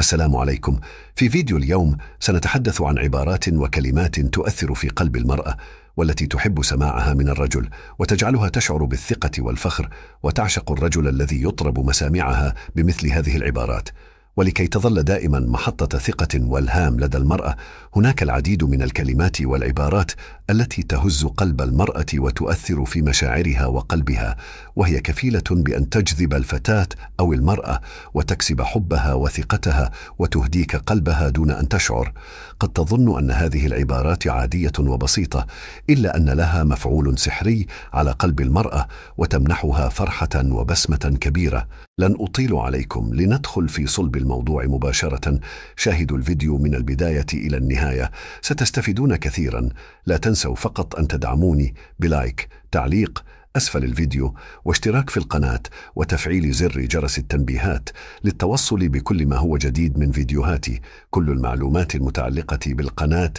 السلام عليكم في فيديو اليوم سنتحدث عن عبارات وكلمات تؤثر في قلب المرأة والتي تحب سماعها من الرجل وتجعلها تشعر بالثقة والفخر وتعشق الرجل الذي يطرب مسامعها بمثل هذه العبارات ولكي تظل دائما محطة ثقة والهام لدى المرأة هناك العديد من الكلمات والعبارات التي تهز قلب المرأة وتؤثر في مشاعرها وقلبها وهي كفيلة بأن تجذب الفتاة أو المرأة وتكسب حبها وثقتها وتهديك قلبها دون أن تشعر قد تظن أن هذه العبارات عادية وبسيطة إلا أن لها مفعول سحري على قلب المرأة وتمنحها فرحة وبسمة كبيرة لن أطيل عليكم لندخل في صلب الموضوع مباشرة شاهدوا الفيديو من البداية إلى النهاية ستستفيدون كثيرا لا تنسوا فقط أن تدعموني بلايك تعليق أسفل الفيديو واشتراك في القناة وتفعيل زر جرس التنبيهات للتوصل بكل ما هو جديد من فيديوهاتي كل المعلومات المتعلقة بالقناة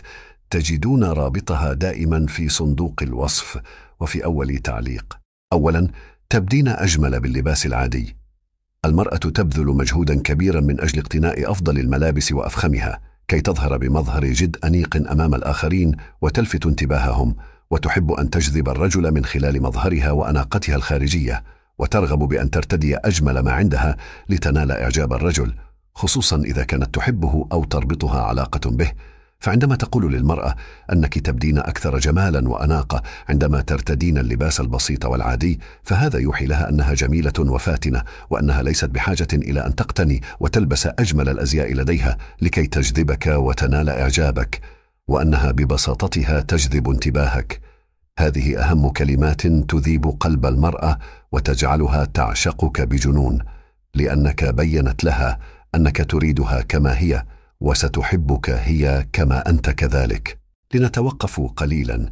تجدون رابطها دائما في صندوق الوصف وفي أول تعليق أولا تبدين أجمل باللباس العادي المرأة تبذل مجهودا كبيرا من أجل اقتناء أفضل الملابس وأفخمها كي تظهر بمظهر جد أنيق أمام الآخرين وتلفت انتباههم وتحب أن تجذب الرجل من خلال مظهرها وأناقتها الخارجية وترغب بأن ترتدي أجمل ما عندها لتنال إعجاب الرجل خصوصا إذا كانت تحبه أو تربطها علاقة به فعندما تقول للمرأة أنك تبدين أكثر جمالا وأناقة عندما ترتدين اللباس البسيط والعادي فهذا يوحي لها أنها جميلة وفاتنة وأنها ليست بحاجة إلى أن تقتني وتلبس أجمل الأزياء لديها لكي تجذبك وتنال إعجابك وأنها ببساطتها تجذب انتباهك هذه أهم كلمات تذيب قلب المرأة وتجعلها تعشقك بجنون لأنك بينت لها أنك تريدها كما هي وستحبك هي كما انت كذلك لنتوقف قليلا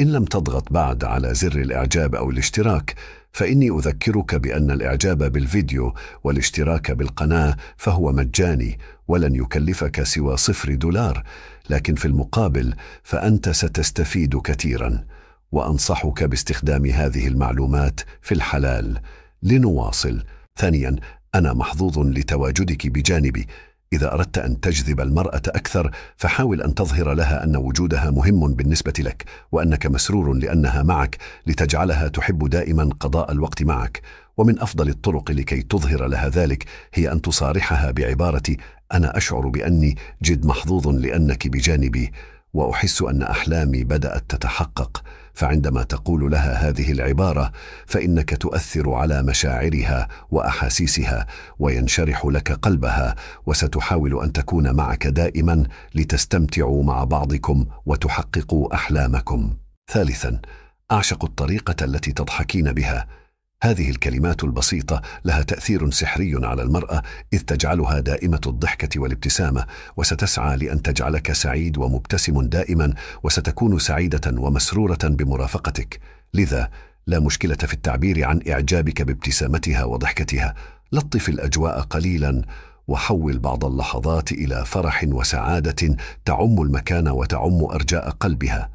ان لم تضغط بعد على زر الاعجاب او الاشتراك فاني اذكرك بان الاعجاب بالفيديو والاشتراك بالقناه فهو مجاني ولن يكلفك سوى صفر دولار لكن في المقابل فانت ستستفيد كثيرا وانصحك باستخدام هذه المعلومات في الحلال لنواصل ثانيا انا محظوظ لتواجدك بجانبي إذا أردت أن تجذب المرأة أكثر فحاول أن تظهر لها أن وجودها مهم بالنسبة لك وأنك مسرور لأنها معك لتجعلها تحب دائما قضاء الوقت معك ومن أفضل الطرق لكي تظهر لها ذلك هي أن تصارحها بعبارة أنا أشعر بأني جد محظوظ لأنك بجانبي وأحس أن أحلامي بدأت تتحقق فعندما تقول لها هذه العبارة فإنك تؤثر على مشاعرها وأحاسيسها وينشرح لك قلبها وستحاول أن تكون معك دائما لتستمتعوا مع بعضكم وتحققوا أحلامكم ثالثا أعشق الطريقة التي تضحكين بها هذه الكلمات البسيطة لها تأثير سحري على المرأة إذ تجعلها دائمة الضحكة والابتسامة وستسعى لأن تجعلك سعيد ومبتسم دائما وستكون سعيدة ومسرورة بمرافقتك لذا لا مشكلة في التعبير عن إعجابك بابتسامتها وضحكتها لطف الأجواء قليلا وحول بعض اللحظات إلى فرح وسعادة تعم المكان وتعم أرجاء قلبها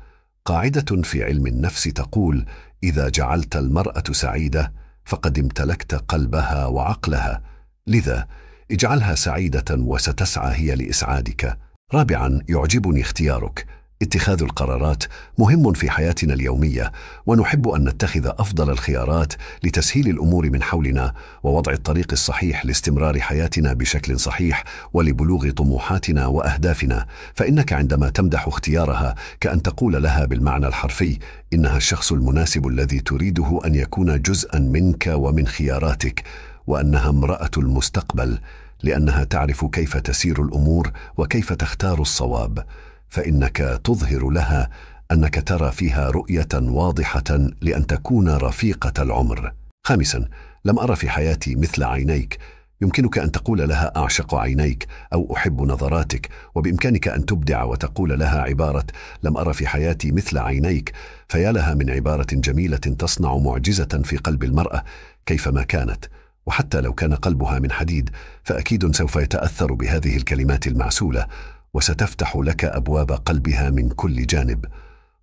قاعدة في علم النفس تقول اذا جعلت المراه سعيده فقد امتلكت قلبها وعقلها لذا اجعلها سعيده وستسعى هي لاسعادك رابعا يعجبني اختيارك اتخاذ القرارات مهم في حياتنا اليوميه ونحب ان نتخذ افضل الخيارات لتسهيل الامور من حولنا ووضع الطريق الصحيح لاستمرار حياتنا بشكل صحيح ولبلوغ طموحاتنا واهدافنا فانك عندما تمدح اختيارها كان تقول لها بالمعنى الحرفي انها الشخص المناسب الذي تريده ان يكون جزءا منك ومن خياراتك وانها امراه المستقبل لانها تعرف كيف تسير الامور وكيف تختار الصواب فانك تظهر لها انك ترى فيها رؤيه واضحه لان تكون رفيقه العمر خامسا لم ارى في حياتي مثل عينيك يمكنك ان تقول لها اعشق عينيك او احب نظراتك وبامكانك ان تبدع وتقول لها عباره لم ارى في حياتي مثل عينيك فيا لها من عباره جميله تصنع معجزه في قلب المراه كيفما كانت وحتى لو كان قلبها من حديد فاكيد سوف يتاثر بهذه الكلمات المعسوله وستفتح لك أبواب قلبها من كل جانب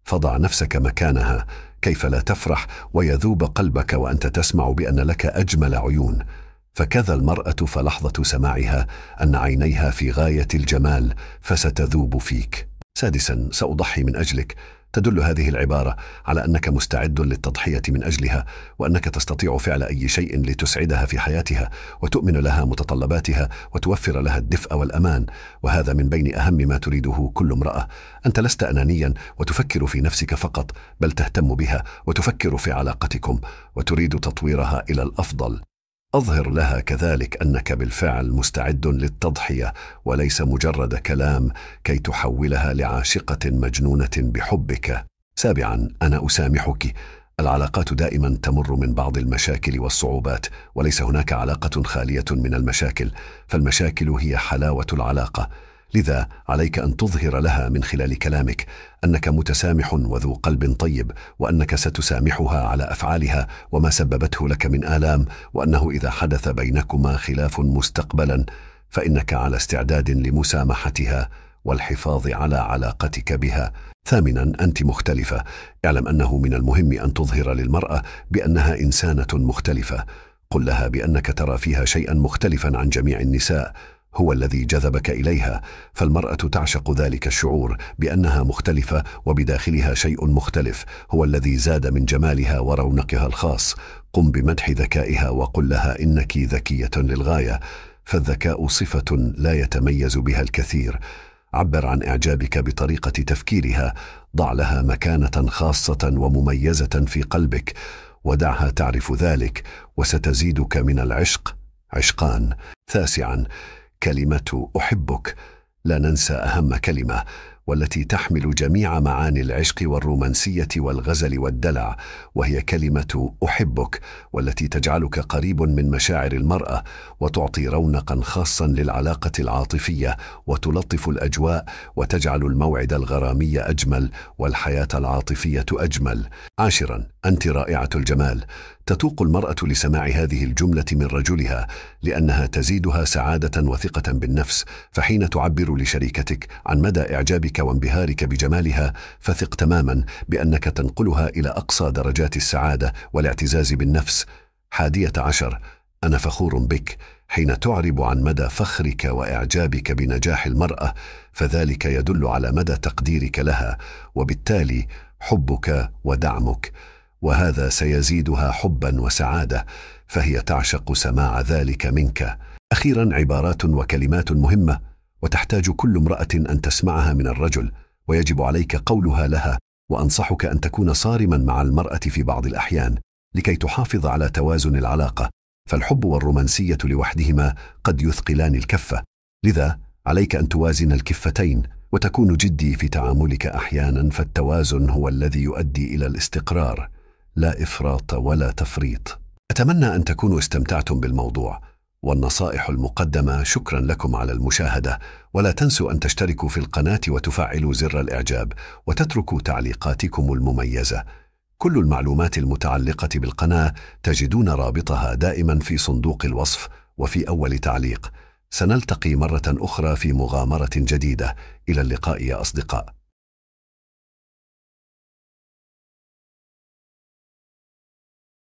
فضع نفسك مكانها كيف لا تفرح ويذوب قلبك وأنت تسمع بأن لك أجمل عيون فكذا المرأة فلحظة سماعها أن عينيها في غاية الجمال فستذوب فيك سادسا سأضحي من أجلك تدل هذه العبارة على أنك مستعد للتضحية من أجلها وأنك تستطيع فعل أي شيء لتسعدها في حياتها وتؤمن لها متطلباتها وتوفر لها الدفء والأمان وهذا من بين أهم ما تريده كل امرأة أنت لست أنانيا وتفكر في نفسك فقط بل تهتم بها وتفكر في علاقتكم وتريد تطويرها إلى الأفضل اظهر لها كذلك انك بالفعل مستعد للتضحيه وليس مجرد كلام كي تحولها لعاشقه مجنونه بحبك سابعا انا اسامحك العلاقات دائما تمر من بعض المشاكل والصعوبات وليس هناك علاقه خاليه من المشاكل فالمشاكل هي حلاوه العلاقه لذا عليك أن تظهر لها من خلال كلامك أنك متسامح وذو قلب طيب وأنك ستسامحها على أفعالها وما سببته لك من آلام وأنه إذا حدث بينكما خلاف مستقبلا فإنك على استعداد لمسامحتها والحفاظ على علاقتك بها ثامنا أنت مختلفة اعلم أنه من المهم أن تظهر للمرأة بأنها إنسانة مختلفة قل لها بأنك ترى فيها شيئا مختلفا عن جميع النساء هو الذي جذبك إليها فالمرأة تعشق ذلك الشعور بأنها مختلفة وبداخلها شيء مختلف هو الذي زاد من جمالها ورونقها الخاص قم بمدح ذكائها وقل لها إنك ذكية للغاية فالذكاء صفة لا يتميز بها الكثير عبر عن إعجابك بطريقة تفكيرها ضع لها مكانة خاصة ومميزة في قلبك ودعها تعرف ذلك وستزيدك من العشق عشقان تاسعا كلمه احبك لا ننسى اهم كلمه والتي تحمل جميع معاني العشق والرومانسية والغزل والدلع وهي كلمة أحبك والتي تجعلك قريب من مشاعر المرأة وتعطي رونقا خاصا للعلاقة العاطفية وتلطف الأجواء وتجعل الموعد الغرامي أجمل والحياة العاطفية أجمل عاشرا أنت رائعة الجمال تتوق المرأة لسماع هذه الجملة من رجلها لأنها تزيدها سعادة وثقة بالنفس فحين تعبر لشريكتك عن مدى إعجابك وانبهارك بجمالها فثق تماما بأنك تنقلها إلى أقصى درجات السعادة والاعتزاز بالنفس حادية عشر أنا فخور بك حين تعرب عن مدى فخرك وإعجابك بنجاح المرأة فذلك يدل على مدى تقديرك لها وبالتالي حبك ودعمك وهذا سيزيدها حبا وسعادة فهي تعشق سماع ذلك منك أخيرا عبارات وكلمات مهمة وتحتاج كل امرأة أن تسمعها من الرجل ويجب عليك قولها لها وأنصحك أن تكون صارما مع المرأة في بعض الأحيان لكي تحافظ على توازن العلاقة فالحب والرومانسية لوحدهما قد يثقلان الكفة لذا عليك أن توازن الكفتين وتكون جدي في تعاملك أحيانا فالتوازن هو الذي يؤدي إلى الاستقرار لا إفراط ولا تفريط أتمنى أن تكونوا استمتعتم بالموضوع والنصائح المقدمة شكرا لكم على المشاهدة ولا تنسوا أن تشتركوا في القناة وتفعلوا زر الإعجاب وتتركوا تعليقاتكم المميزة كل المعلومات المتعلقة بالقناة تجدون رابطها دائما في صندوق الوصف وفي أول تعليق سنلتقي مرة أخرى في مغامرة جديدة إلى اللقاء يا أصدقاء